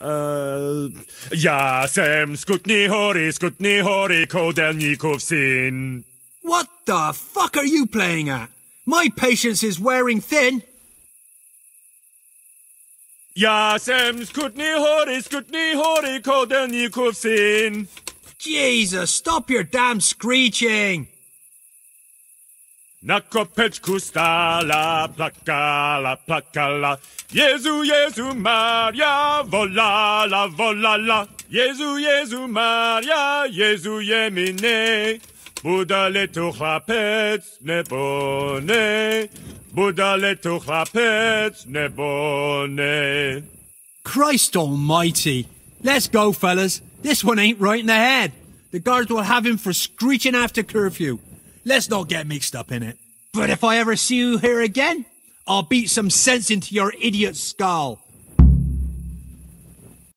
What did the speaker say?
Я сем скутні горі, скутні горі, кодельніков син. What the fuck are you playing at? My patience is wearing thin. Ja sem skutni hori, skutni hori, kodelnikov sin. Jesus, stop your damn screeching! Na kopeczku stala, plakala, plakala. Jezu, Jezu, Maria, volala, volala. Jezu, Jezu, Maria, Jezu, jemine. Budale tu chlapec, nebone. Budale tu chlapec, nebone. Christ almighty. Let's go, fellas. This one ain't right in the head. The guards will have him for screeching after curfew. Let's not get mixed up in it. But if I ever see you here again, I'll beat some sense into your idiot skull.